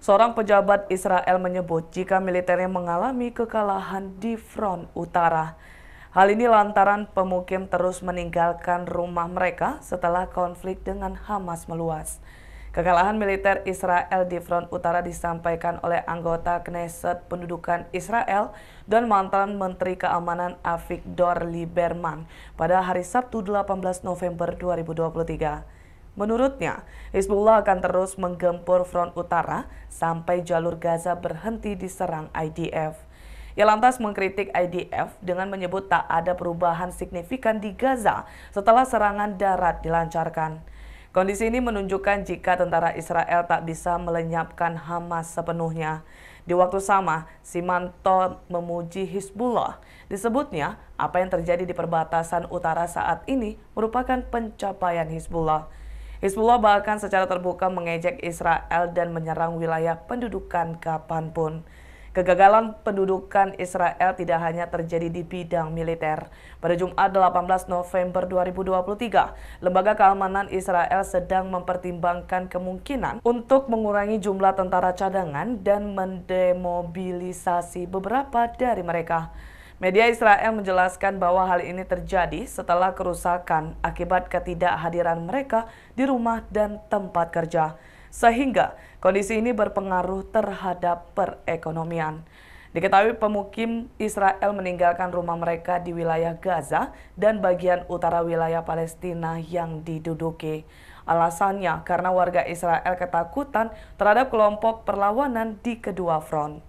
Seorang pejabat Israel menyebut jika militernya mengalami kekalahan di front utara. Hal ini lantaran pemukim terus meninggalkan rumah mereka setelah konflik dengan Hamas meluas. Kekalahan militer Israel di front utara disampaikan oleh anggota Knesset pendudukan Israel dan mantan Menteri Keamanan Avigdor Lieberman pada hari Sabtu 18 November 2023. Menurutnya, Hizbullah akan terus menggempur front utara sampai jalur Gaza berhenti diserang IDF. Ia lantas mengkritik IDF dengan menyebut tak ada perubahan signifikan di Gaza setelah serangan darat dilancarkan. Kondisi ini menunjukkan jika tentara Israel tak bisa melenyapkan Hamas sepenuhnya. Di waktu sama, Simanto memuji Hizbullah. Disebutnya, apa yang terjadi di perbatasan utara saat ini merupakan pencapaian Hizbullah. Hizbullah bahkan secara terbuka mengejek Israel dan menyerang wilayah pendudukan kapanpun. Kegagalan pendudukan Israel tidak hanya terjadi di bidang militer. Pada Jumat 18 November 2023, Lembaga Keamanan Israel sedang mempertimbangkan kemungkinan untuk mengurangi jumlah tentara cadangan dan mendemobilisasi beberapa dari mereka. Media Israel menjelaskan bahwa hal ini terjadi setelah kerusakan akibat ketidakhadiran mereka di rumah dan tempat kerja, sehingga kondisi ini berpengaruh terhadap perekonomian. Diketahui pemukim Israel meninggalkan rumah mereka di wilayah Gaza dan bagian utara wilayah Palestina yang diduduki. Alasannya karena warga Israel ketakutan terhadap kelompok perlawanan di kedua front.